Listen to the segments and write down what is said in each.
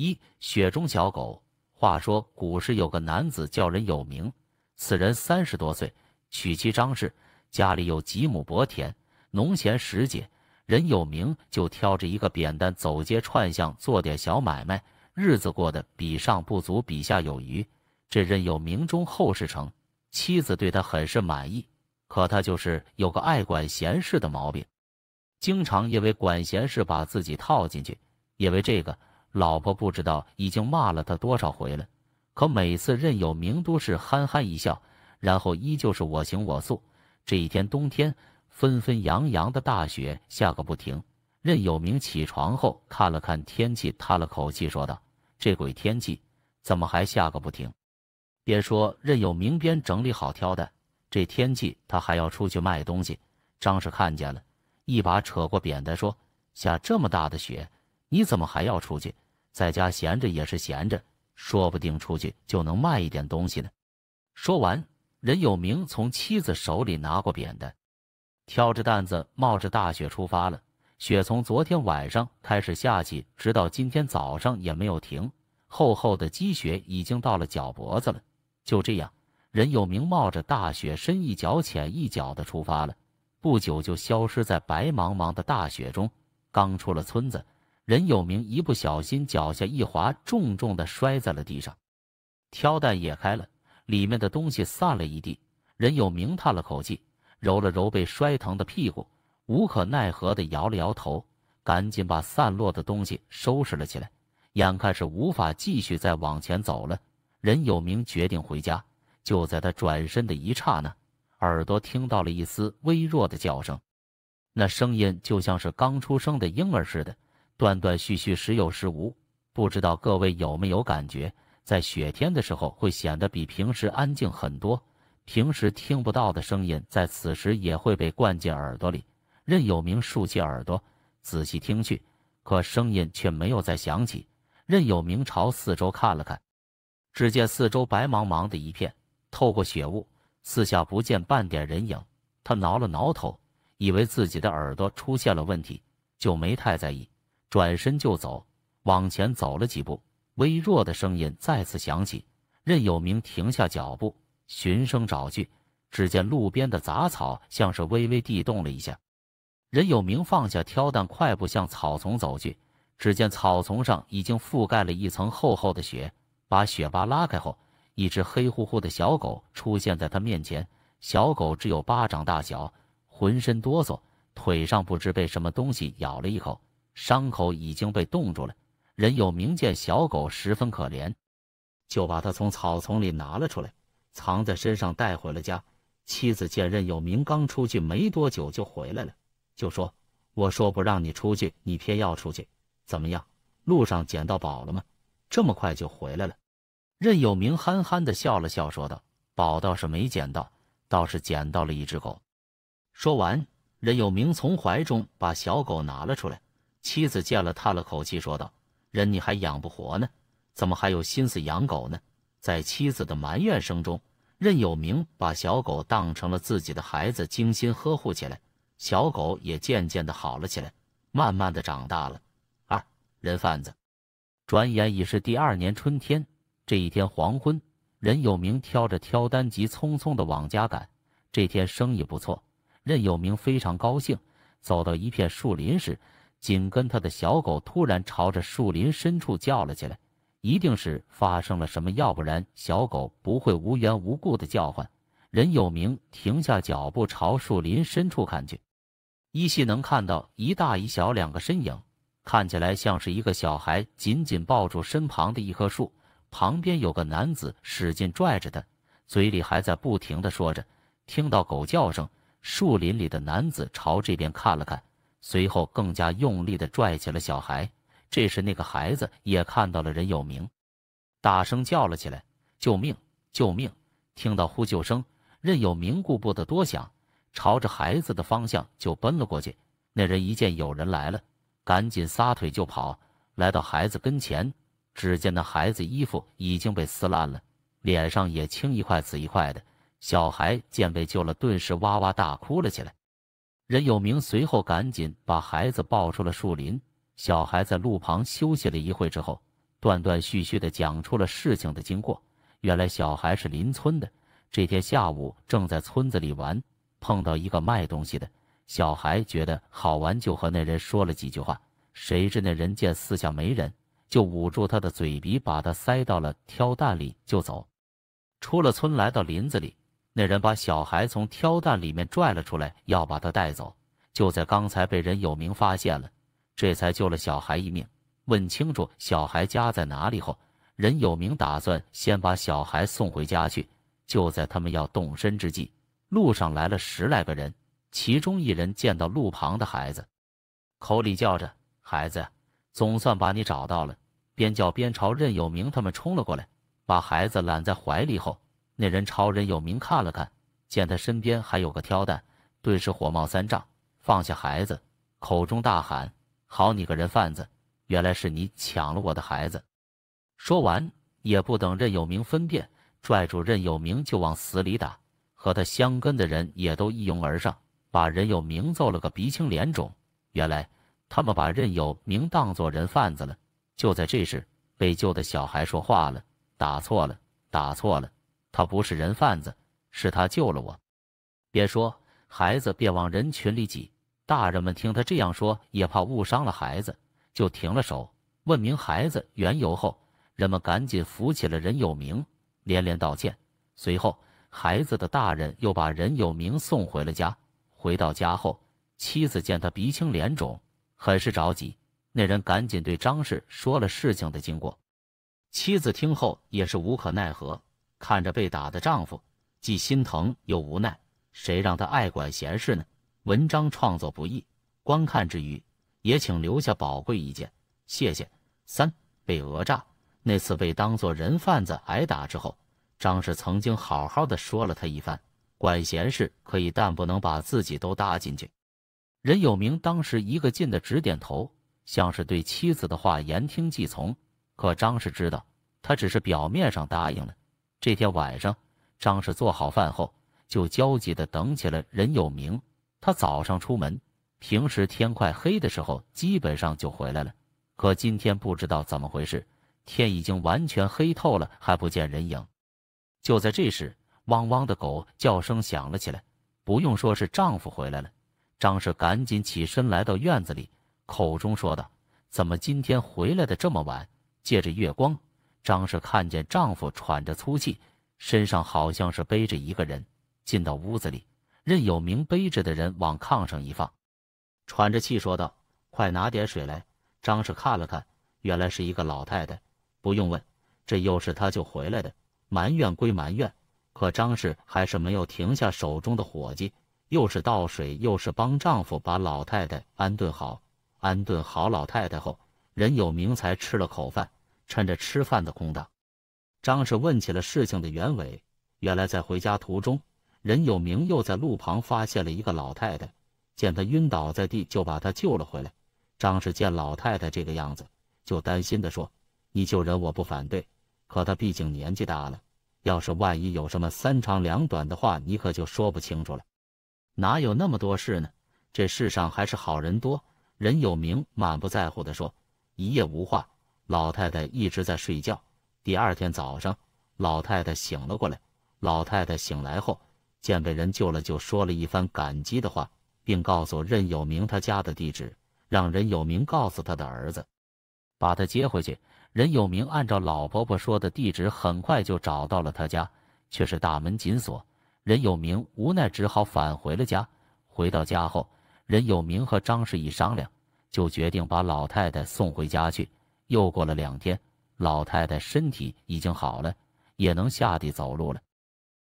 一雪中小狗。话说古时有个男子叫人有名，此人三十多岁，娶妻张氏，家里有几亩薄田，农闲时节，人有名就挑着一个扁担走街串巷做点小买卖，日子过得比上不足，比下有余。这人有名中后世成，妻子对他很是满意，可他就是有个爱管闲事的毛病，经常因为管闲事把自己套进去，因为这个。老婆不知道已经骂了他多少回了，可每次任有明都是憨憨一笑，然后依旧是我行我素。这一天冬天纷纷扬扬的大雪下个不停，任有明起床后看了看天气，叹了口气说道：“这鬼天气怎么还下个不停？”边说任有明边整理好挑担，这天气他还要出去卖东西。张氏看见了一把扯过扁担说：“下这么大的雪。”你怎么还要出去？在家闲着也是闲着，说不定出去就能卖一点东西呢。说完，任有明从妻子手里拿过扁担，挑着担子，冒着大雪出发了。雪从昨天晚上开始下起，直到今天早上也没有停。厚厚的积雪已经到了脚脖子了。就这样，任有明冒着大雪，深一脚浅一脚地出发了。不久就消失在白茫茫的大雪中。刚出了村子。任有明一不小心脚下一滑，重重的摔在了地上。挑担也开了，里面的东西散了一地。任有明叹了口气，揉了揉被摔疼的屁股，无可奈何的摇了摇头，赶紧把散落的东西收拾了起来。眼看是无法继续再往前走了，任有明决定回家。就在他转身的一刹那，耳朵听到了一丝微弱的叫声，那声音就像是刚出生的婴儿似的。断断续续，时有时无。不知道各位有没有感觉，在雪天的时候会显得比平时安静很多。平时听不到的声音，在此时也会被灌进耳朵里。任有明竖起耳朵，仔细听去，可声音却没有再响起。任有明朝四周看了看，只见四周白茫茫的一片，透过雪雾，四下不见半点人影。他挠了挠头，以为自己的耳朵出现了问题，就没太在意。转身就走，往前走了几步，微弱的声音再次响起。任有明停下脚步，循声找去，只见路边的杂草像是微微地动了一下。任有明放下挑担，快步向草丛走去。只见草丛上已经覆盖了一层厚厚的雪，把雪巴拉开后，一只黑乎乎的小狗出现在他面前。小狗只有巴掌大小，浑身哆嗦，腿上不知被什么东西咬了一口。伤口已经被冻住了。任有明见小狗十分可怜，就把它从草丛里拿了出来，藏在身上带回了家。妻子见任有明刚出去没多久就回来了，就说：“我说不让你出去，你偏要出去，怎么样？路上捡到宝了吗？这么快就回来了？”任有明憨憨的笑了笑，说道：“宝倒是没捡到，倒是捡到了一只狗。”说完，任有明从怀中把小狗拿了出来。妻子见了，叹了口气，说道：“人你还养不活呢，怎么还有心思养狗呢？”在妻子的埋怨声中，任有明把小狗当成了自己的孩子，精心呵护起来。小狗也渐渐的好了起来，慢慢的长大了。二人贩子，转眼已是第二年春天。这一天黄昏，任有明挑着挑担，急匆匆的往家赶。这天生意不错，任有明非常高兴。走到一片树林时，紧跟他的小狗突然朝着树林深处叫了起来，一定是发生了什么，要不然小狗不会无缘无故的叫唤。任有明停下脚步，朝树林深处看去，依稀能看到一大一小两个身影，看起来像是一个小孩紧紧抱住身旁的一棵树，旁边有个男子使劲拽着他，嘴里还在不停的说着。听到狗叫声，树林里的男子朝这边看了看。随后更加用力的拽起了小孩。这时，那个孩子也看到了任有明，大声叫了起来：“救命！救命！”听到呼救声，任有明顾不得多想，朝着孩子的方向就奔了过去。那人一见有人来了，赶紧撒腿就跑。来到孩子跟前，只见那孩子衣服已经被撕烂了，脸上也青一块紫一块的。小孩见被救了，顿时哇哇大哭了起来。任有明随后赶紧把孩子抱出了树林。小孩在路旁休息了一会之后，断断续续地讲出了事情的经过。原来小孩是邻村的，这天下午正在村子里玩，碰到一个卖东西的。小孩觉得好玩，就和那人说了几句话。谁知那人见四下没人，就捂住他的嘴鼻，把他塞到了挑担里就走。出了村，来到林子里。那人把小孩从挑担里面拽了出来，要把他带走。就在刚才，被人有名发现了，这才救了小孩一命。问清楚小孩家在哪里后，任有名打算先把小孩送回家去。就在他们要动身之际，路上来了十来个人，其中一人见到路旁的孩子，口里叫着：“孩子总算把你找到了！”边叫边朝任有名他们冲了过来，把孩子揽在怀里后。那人朝任有明看了看，见他身边还有个挑担，顿时火冒三丈，放下孩子，口中大喊：“好你个人贩子！原来是你抢了我的孩子！”说完，也不等任有明分辨，拽住任有明就往死里打。和他相跟的人也都一拥而上，把任有明揍了个鼻青脸肿。原来他们把任有明当作人贩子了。就在这时，被救的小孩说话了：“打错了，打错了。”他不是人贩子，是他救了我。边说，孩子便往人群里挤。大人们听他这样说，也怕误伤了孩子，就停了手。问明孩子缘由后，人们赶紧扶起了任有明，连连道歉。随后，孩子的大人又把任有明送回了家。回到家后，妻子见他鼻青脸肿，很是着急。那人赶紧对张氏说了事情的经过。妻子听后也是无可奈何。看着被打的丈夫，既心疼又无奈，谁让他爱管闲事呢？文章创作不易，观看之余也请留下宝贵意见，谢谢。三被讹诈那次被当做人贩子挨打之后，张氏曾经好好的说了他一番：管闲事可以，但不能把自己都搭进去。任有明当时一个劲的直点头，像是对妻子的话言听计从。可张氏知道，他只是表面上答应了。这天晚上，张氏做好饭后，就焦急地等起了任有明。他早上出门，平时天快黑的时候，基本上就回来了。可今天不知道怎么回事，天已经完全黑透了，还不见人影。就在这时，汪汪的狗叫声响了起来，不用说，是丈夫回来了。张氏赶紧起身来到院子里，口中说道：“怎么今天回来的这么晚？”借着月光。张氏看见丈夫喘着粗气，身上好像是背着一个人，进到屋子里，任有明背着的人往炕上一放，喘着气说道：“快拿点水来。”张氏看了看，原来是一个老太太，不用问，这又是她就回来的。埋怨归埋怨，可张氏还是没有停下手中的伙计，又是倒水，又是帮丈夫把老太太安顿好。安顿好老太太后，任有明才吃了口饭。趁着吃饭的空档，张氏问起了事情的原委。原来在回家途中，任有明又在路旁发现了一个老太太，见她晕倒在地，就把她救了回来。张氏见老太太这个样子，就担心的说：“你救人我不反对，可她毕竟年纪大了，要是万一有什么三长两短的话，你可就说不清楚了。”哪有那么多事呢？这世上还是好人多。任有明满不在乎的说：“一夜无话。”老太太一直在睡觉。第二天早上，老太太醒了过来。老太太醒来后，见被人救了，就说了一番感激的话，并告诉任有明他家的地址，让任有明告诉他的儿子，把他接回去。任有明按照老婆婆说的地址，很快就找到了他家，却是大门紧锁。任有明无奈，只好返回了家。回到家后，任有明和张氏一商量，就决定把老太太送回家去。又过了两天，老太太身体已经好了，也能下地走路了。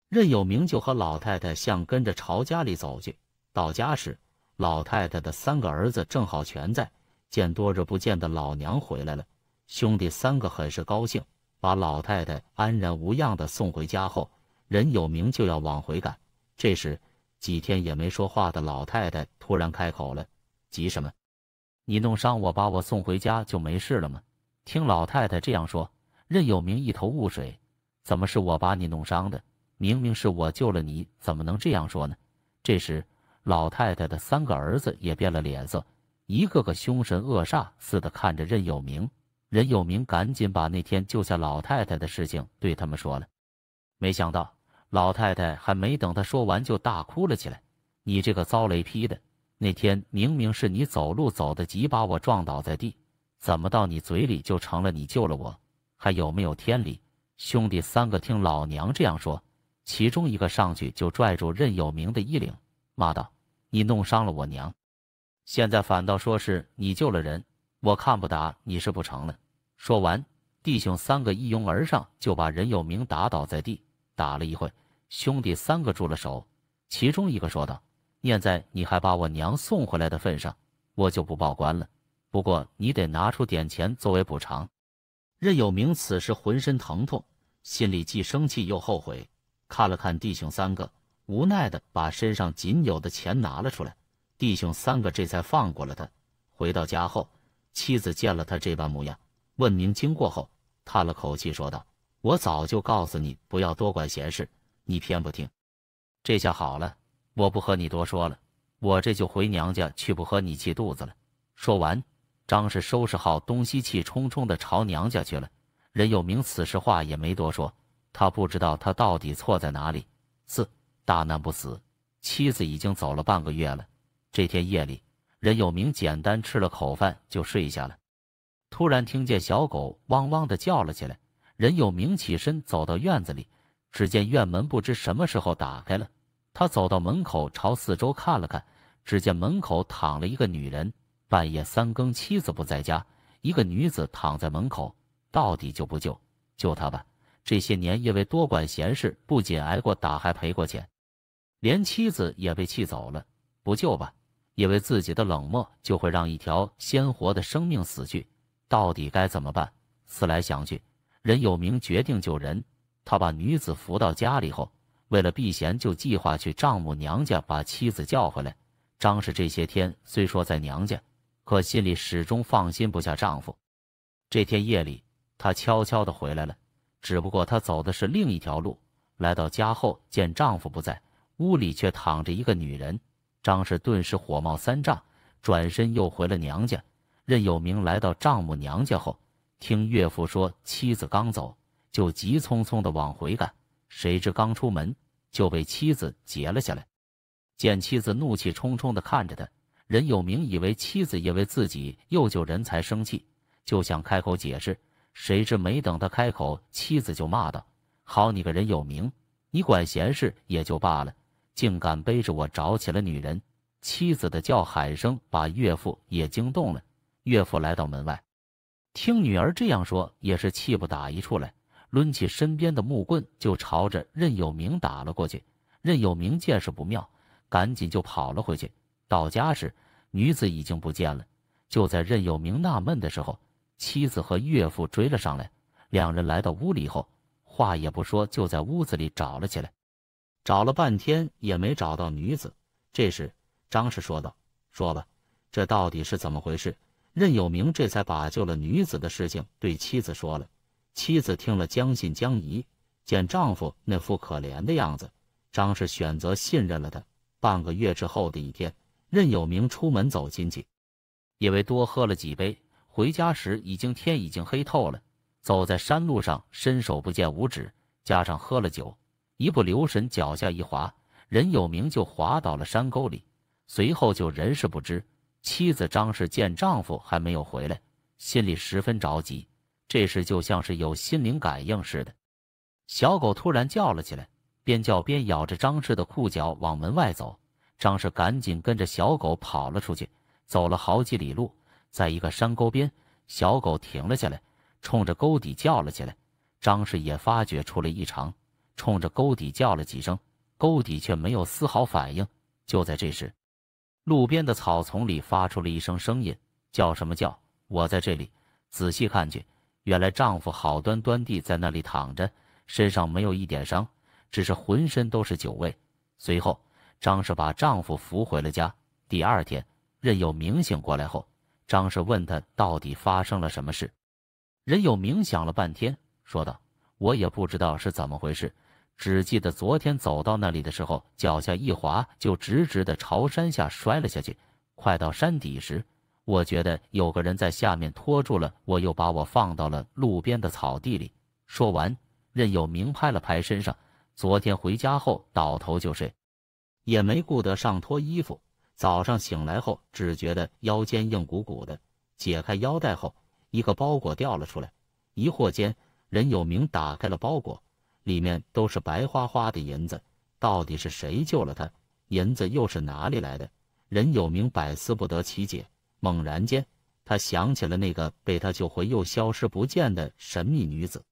任有明就和老太太像跟着朝家里走去。到家时，老太太的三个儿子正好全在，见多日不见的老娘回来了，兄弟三个很是高兴，把老太太安然无恙的送回家后，任有明就要往回赶。这时，几天也没说话的老太太突然开口了：“急什么？你弄伤我，把我送回家就没事了吗？”听老太太这样说，任有明一头雾水，怎么是我把你弄伤的？明明是我救了你，怎么能这样说呢？这时，老太太的三个儿子也变了脸色，一个个凶神恶煞似的看着任有明。任有明赶紧把那天救下老太太的事情对他们说了。没想到，老太太还没等他说完，就大哭了起来：“你这个遭雷劈的，那天明明是你走路走得急，把我撞倒在地。”怎么到你嘴里就成了？你救了我，还有没有天理？兄弟三个听老娘这样说，其中一个上去就拽住任有明的衣领，骂道：“你弄伤了我娘，现在反倒说是你救了人，我看不打你是不成了。”说完，弟兄三个一拥而上，就把任有明打倒在地。打了一会，兄弟三个住了手，其中一个说道：“念在你还把我娘送回来的份上，我就不报官了。”不过你得拿出点钱作为补偿。任有明此时浑身疼痛，心里既生气又后悔，看了看弟兄三个，无奈地把身上仅有的钱拿了出来。弟兄三个这才放过了他。回到家后，妻子见了他这般模样，问明经过后，叹了口气说道：“我早就告诉你不要多管闲事，你偏不听。这下好了，我不和你多说了，我这就回娘家去，不和你气肚子了。”说完。张氏收拾好东西，气冲冲地朝娘家去了。任有明此时话也没多说，他不知道他到底错在哪里。四大难不死，妻子已经走了半个月了。这天夜里，任有明简单吃了口饭就睡下了。突然听见小狗汪汪地叫了起来，任有明起身走到院子里，只见院门不知什么时候打开了。他走到门口，朝四周看了看，只见门口躺了一个女人。半夜三更，妻子不在家，一个女子躺在门口，到底救不救，救她吧。这些年因为多管闲事，不仅挨过打，还赔过钱，连妻子也被气走了。不救吧，因为自己的冷漠，就会让一条鲜活的生命死去。到底该怎么办？思来想去，任有明决定救人。他把女子扶到家里后，为了避嫌，就计划去丈母娘家把妻子叫回来。张氏这些天虽说在娘家。可心里始终放心不下丈夫。这天夜里，她悄悄的回来了，只不过她走的是另一条路。来到家后，见丈夫不在，屋里却躺着一个女人。张氏顿时火冒三丈，转身又回了娘家。任有明来到丈母娘家后，听岳父说妻子刚走，就急匆匆的往回赶。谁知刚出门就被妻子截了下来，见妻子怒气冲冲的看着他。任有明以为妻子因为自己又救人才生气，就想开口解释，谁知没等他开口，妻子就骂道：“好你个任有明，你管闲事也就罢了，竟敢背着我找起了女人！”妻子的叫喊声把岳父也惊动了，岳父来到门外，听女儿这样说，也是气不打一处来，抡起身边的木棍就朝着任有明打了过去。任有明见势不妙，赶紧就跑了回去。到家时，女子已经不见了。就在任有明纳闷的时候，妻子和岳父追了上来。两人来到屋里后，话也不说，就在屋子里找了起来。找了半天也没找到女子。这时，张氏说道：“说吧，这到底是怎么回事？”任有明这才把救了女子的事情对妻子说了。妻子听了，将信将疑。见丈夫那副可怜的样子，张氏选择信任了他。半个月之后的一天。任有明出门走亲戚，因为多喝了几杯，回家时已经天已经黑透了。走在山路上，伸手不见五指，加上喝了酒，一不留神脚下一滑，任有明就滑倒了山沟里，随后就人事不知。妻子张氏见丈夫还没有回来，心里十分着急。这时就像是有心灵感应似的，小狗突然叫了起来，边叫边咬着张氏的裤脚往门外走。张氏赶紧跟着小狗跑了出去，走了好几里路，在一个山沟边，小狗停了下来，冲着沟底叫了起来。张氏也发觉出了异常，冲着沟底叫了几声，沟底却没有丝毫反应。就在这时，路边的草丛里发出了一声声音，叫什么？叫我在这里。仔细看去，原来丈夫好端端地在那里躺着，身上没有一点伤，只是浑身都是酒味。随后。张氏把丈夫扶回了家。第二天，任有明醒过来后，张氏问他到底发生了什么事。任有明想了半天，说道：“我也不知道是怎么回事，只记得昨天走到那里的时候，脚下一滑，就直直的朝山下摔了下去。快到山底时，我觉得有个人在下面拖住了我，又把我放到了路边的草地里。”说完，任有明拍了拍身上。昨天回家后，倒头就睡。也没顾得上脱衣服。早上醒来后，只觉得腰间硬鼓鼓的，解开腰带后，一个包裹掉了出来。疑惑间，任有明打开了包裹，里面都是白花花的银子。到底是谁救了他？银子又是哪里来的？任有明百思不得其解。猛然间，他想起了那个被他救回又消失不见的神秘女子。